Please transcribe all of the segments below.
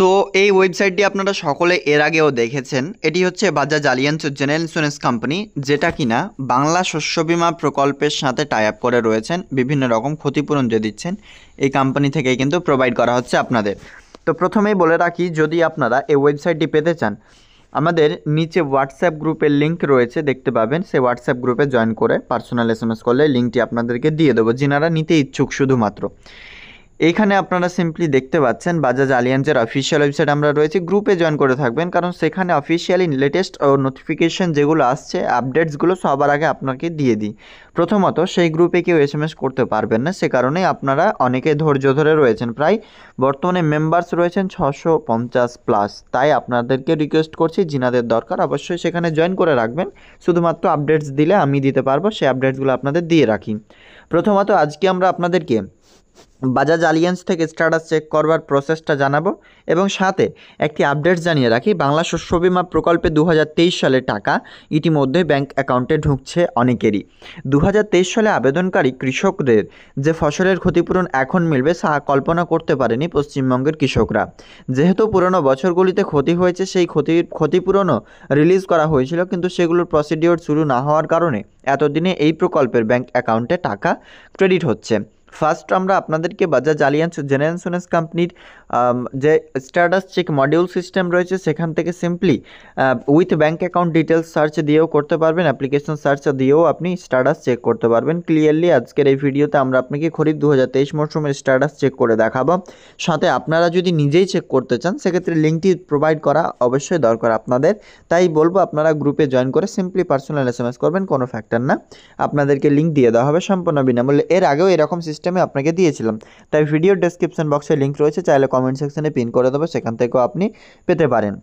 তো এই ওয়েবসাইটটি আপনারা সকলে এর আগেও দেখেছেন এটি হচ্ছে Bajaj Allianz general insurance company যেটা কিনা বাংলা শস্য বিমা প্রকল্পের সাথে টাই আপ করে রয়েছেন বিভিন্ন রকম ক্ষতিপূরণ যে দিচ্ছেন এই কোম্পানি থেকে কিন্তু প্রোভাইড করা হচ্ছে আপনাদের তো প্রথমেই বলে রাখি যদি আপনারা এই ওয়েবসাইটটি পেতে চান আমাদের নিচে হোয়াটসঅ্যাপ গ্রুপের লিঙ্ক রয়েছে দেখতে পাবেন সেই হোয়াটসঅ্যাপ গ্রুপে জয়েন করে পার্সোনাল এস করলে লিঙ্কটি আপনাদেরকে দিয়ে দেবো যিনারা নিতে ইচ্ছুক শুধুমাত্র এখানে আপনারা সিম্পলি দেখতে পাচ্ছেন বাজাজ আলিয়ান্সের অফিসিয়াল ওয়েবসাইট আমরা রয়েছে গ্রুপে জয়েন করে থাকবেন কারণ সেখানে অফিসিয়ালি লেটেস্ট ও নোটিফিকেশন যেগুলো আসছে আপডেটসগুলো সবার আগে আপনাকে দিয়ে দিই প্রথমত সেই গ্রুপে কেউ এস করতে পারবেন না সে কারণে আপনারা অনেকে ধৈর্য ধরে রয়েছেন প্রায় বর্তমানে মেম্বার্স রয়েছেন ছশো পঞ্চাশ প্লাস তাই আপনাদেরকে রিকোয়েস্ট করছি জিনাদের দরকার অবশ্যই সেখানে জয়েন করে রাখবেন শুধুমাত্র আপডেটস দিলে আমি দিতে পারবো সেই আপডেটসগুলো আপনাদের দিয়ে রাখি প্রথমত আজকে আমরা আপনাদেরকে বাজাজ আলিয়েন্স থেকে স্ট্যাটাস চেক করবার প্রসেসটা জানাবো এবং সাথে একটি আপডেট জানিয়ে রাখি বাংলা শস্য বিমা প্রকল্পে দু সালে টাকা ইতিমধ্যে ব্যাংক অ্যাকাউন্টে ঢুকছে অনেকেরই দু সালে আবেদনকারী কৃষকদের যে ফসলের ক্ষতিপূরণ এখন মিলবে তা কল্পনা করতে পারেনি পশ্চিমবঙ্গের কৃষকরা যেহেতু পুরনো বছরগুলিতে ক্ষতি হয়েছে সেই ক্ষতির ক্ষতিপূরণও রিলিজ করা হয়েছিল কিন্তু সেগুলোর প্রসিডিওর শুরু না হওয়ার কারণে এতদিনে এই প্রকল্পের ব্যাংক অ্যাকাউন্টে টাকা ক্রেডিট হচ্ছে ফার্স্ট আমরা আপনাদেরকে বাজাজ আলিয়ান্স জেনারেল ইন্স্যুরেন্স কোম্পানির যে স্ট্যাটাস চেক মডিউল সিস্টেম রয়েছে সেখান থেকে simply with bank account details search দিয়েও করতে পারবেন অ্যাপ্লিকেশন সার্চ দিয়েও আপনি স্ট্যাটাস চেক করতে পারবেন ক্লিয়ারলি আজকের এই ভিডিওতে আমরা আপনাকে খরিদ দু হাজার তেইশ মরশুমের স্ট্যাটাস চেক করে দেখাবো সাথে আপনারা যদি নিজেই চেক করতে চান সেক্ষেত্রে লিঙ্কটি প্রোভাইড করা অবশ্যই দরকার আপনাদের তাই বলবো আপনারা গ্রুপে জয়েন করে সিম্পলি পার্সোনাল এস করবেন কোনো ফ্যাক্টর না আপনাদেরকে লিঙ্ক দিয়ে দেওয়া হবে সম্পূর্ণ বিনামূল্যে এর আগেও এরকম সিস্টেম সিস্টেমে আপনাকে দিয়েছিলাম তাই ভিডিও ডেসক্রিপশন বক্সে লিঙ্ক রয়েছে চাইলে কমেন্ট সেকশানে পিন করে দেবো সেখান থেকেও আপনি পেতে পারেন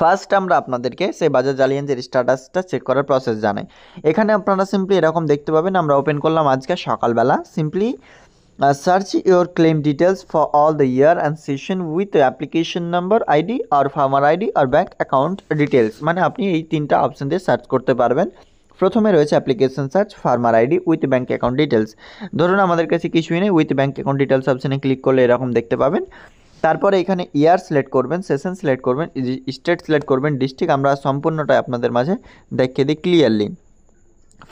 ফার্স্ট আমরা আপনাদেরকে সেই বাজার জালিয়েন্সের স্ট্যাটাসটা চেক করার প্রসেস জানাই এখানে আপনারা সিম্পলি এরকম দেখতে পাবেন আমরা ওপেন করলাম আজকে সকালবেলা simply search your claim details for all the year and session with application number ID আর ফার্মার আইডি আর ব্যাঙ্ক অ্যাকাউন্ট ডিটেলস মানে আপনি এই তিনটা অপশান দিয়ে সার্চ করতে পারবেন প্রথমে রয়েছে application search farmer ID with bank account details ধরুন আমাদের কাছে কিছুই নেই উইথ ব্যাঙ্ক অ্যাকাউন্ট ডিটেলস অপশানে ক্লিক করলে এরকম দেখতে পাবেন তারপরে এখানে ইয়ার সিলেক্ট করবেন সেশন সিলেক্ট করবেন স্টেট সিলেক্ট করবেন ডিস্ট্রিক্ট আমরা সম্পূর্ণটাই আপনাদের মাঝে দেখিয়ে দিই ক্লিয়ারলি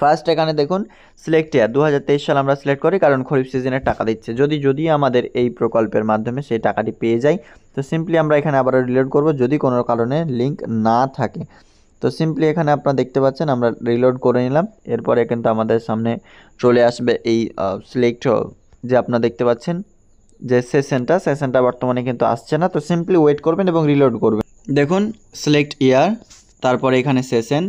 ফার্স্ট এখানে দেখুন সিলেক্ট ইয়ার দু সাল আমরা সিলেক্ট করি কারণ খরিফ সিজনের টাকা দিচ্ছে যদি যদি আমাদের এই প্রকল্পের মাধ্যমে সেই টাকাটি পেয়ে যায় তো সিম্পলি আমরা এখানে আবারও রিলোড করব যদি কোনো কারণে লিঙ্ক না থাকে তো সিম্পলি এখানে আপনারা দেখতে পাচ্ছেন আমরা রিলোড করে নিলাম এরপরে কিন্তু আমাদের সামনে চলে আসবে এই সিলেক্ট যে আপনারা দেখতে পাচ্ছেন যে সেশনটা সেশনটা বর্তমানে কিন্তু আসছে না তো সিম্পলি ওয়েট করবেন এবং রিলোড করবেন দেখুন সিলেক্ট ইয়ার তারপরে এখানে সেশন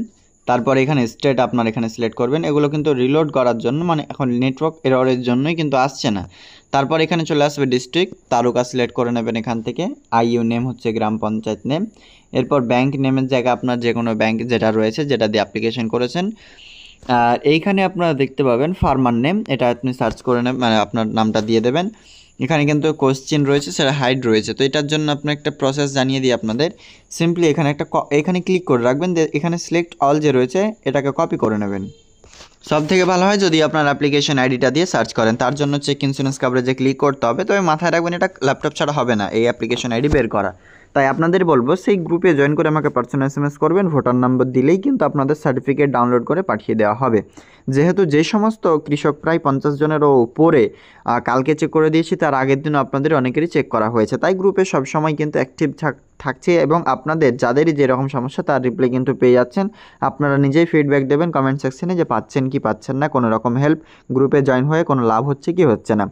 তারপরে এখানে স্টেট আপনার এখানে সিলেক্ট করবেন এগুলো কিন্তু রিলোড করার জন্য মানে এখন নেটওয়ার্ক এররের জন্যই কিন্তু আসছে না তারপর এখানে চলে আসবে ডিস্ট্রিক্ট তারকা সিলেক্ট করে নেবেন এখান থেকে আইইউ নেম হচ্ছে গ্রাম পঞ্চায়েত নেম এরপর ব্যাংক নেমের জায়গা আপনার যে কোনো ব্যাংক যেটা রয়েছে যেটা দিয়ে অ্যাপ্লিকেশন করেছেন আর এইখানে আপনারা দেখতে পাবেন ফার্মার নেম এটা আপনি সার্চ করে নেবেন মানে আপনার নামটা দিয়ে দেবেন এখানে কিন্তু কোশ্চেন রয়েছে সেটা হাইড রয়েছে তো এটার জন্য আপনার একটা প্রসেস জানিয়ে দিই আপনাদের সিম্পলি এখানে একটা এখানে ক্লিক করে রাখবেন এখানে সিলেক্ট অল যে রয়েছে এটাকে কপি করে নেবেন সব থেকে ভালো হয় যদি আপনার অ্যাপ্লিকেশন আইডিটা দিয়ে সার্চ করেন তার জন্য চেক ইন্স্যুরেন্স কাভারেজে ক্লিক করতে হবে তবে মাথায় রাখবেন এটা ল্যাপটপ ছাড়া হবে না এই অ্যাপ্লিকেশন আইডি বের করা তাই আপনাদের বলবো সেই গ্রুপে জয়েন করে আমাকে পার্সোনাল এস করবেন ভোটার নম্বর দিলেই কিন্তু আপনাদের সার্টিফিকেট ডাউনলোড করে পাঠিয়ে দেওয়া হবে যেহেতু যে সমস্ত কৃষক প্রায় পঞ্চাশ জনেরও উপরে কালকে চেক করে দিয়েছি তার আগের দিন আপনাদের অনেকেরই চেক করা হয়েছে তাই গ্রুপে সবসময় কিন্তু অ্যাক্টিভ থাক থাকছে এবং আপনাদের যাদেরই যেরকম সমস্যা তার রিপ্লাই কিন্তু পেয়ে যাচ্ছেন আপনারা নিজেই ফিডব্যাক দেবেন কমেন্ট সেকশনে যে পাচ্ছেন কি পাচ্ছেন না কোনো রকম হেল্প গ্রুপে জয়েন হয়ে কোনো লাভ হচ্ছে কি হচ্ছে না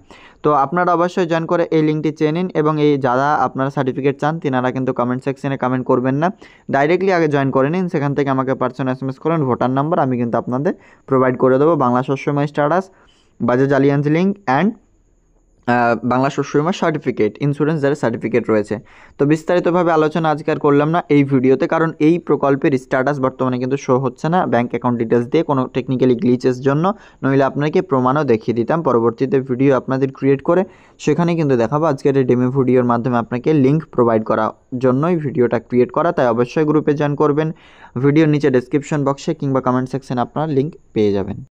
তো আপনারা অবশ্যই জয়েন করে এই লিঙ্কটি চেয়ে নিন এবং এই যারা আপনারা সার্টিফিকেট চান তিনারা কিন্তু কমেন্ট সেকশনে কমেন্ট করবেন না ডাইরেক্টলি আগে জয়েন করে নিন সেখান থেকে আমাকে পার্সোনাল এস এম এস করেন ভোটার নাম্বার আমি কিন্তু আপনাদের প্রোভাইড করে দেবো বাংলা সবসময় status Bajaj Allianz link and Bangla শস্য বিমা সার্টিফিকেট ইন্স্যুরেন্স যারা সার্টিফিকেট রয়েছে তো বিস্তারিতভাবে আলোচনা আজকে আর করলাম না এই ভিডিওতে কারণ এই প্রকল্পের স্ট্যাটাস বর্তমানে কিন্তু শো হচ্ছে না ব্যাঙ্ক অ্যাকাউন্ট ডিটেলস দিয়ে কোনো টেকনিক্যালি গ্লিচের জন্য নইলে আপনাকে প্রমাণও দেখিয়ে দিতাম পরবর্তীতে ভিডিও আপনাদের ক্রিয়েট করে সেখানে কিন্তু দেখাবো আজকের এই ডেমো ভিডিওর মাধ্যমে আপনাকে লিঙ্ক প্রোভাইড করার জন্যই ভিডিওটা ক্রিয়েট করা তাই অবশ্যই গ্রুপে জয়েন করবেন ভিডিওর নিচে ডেসক্রিপশন বক্সে কিংবা কমেন্ট সেকশানে আপনার লিঙ্ক পেয়ে যাবেন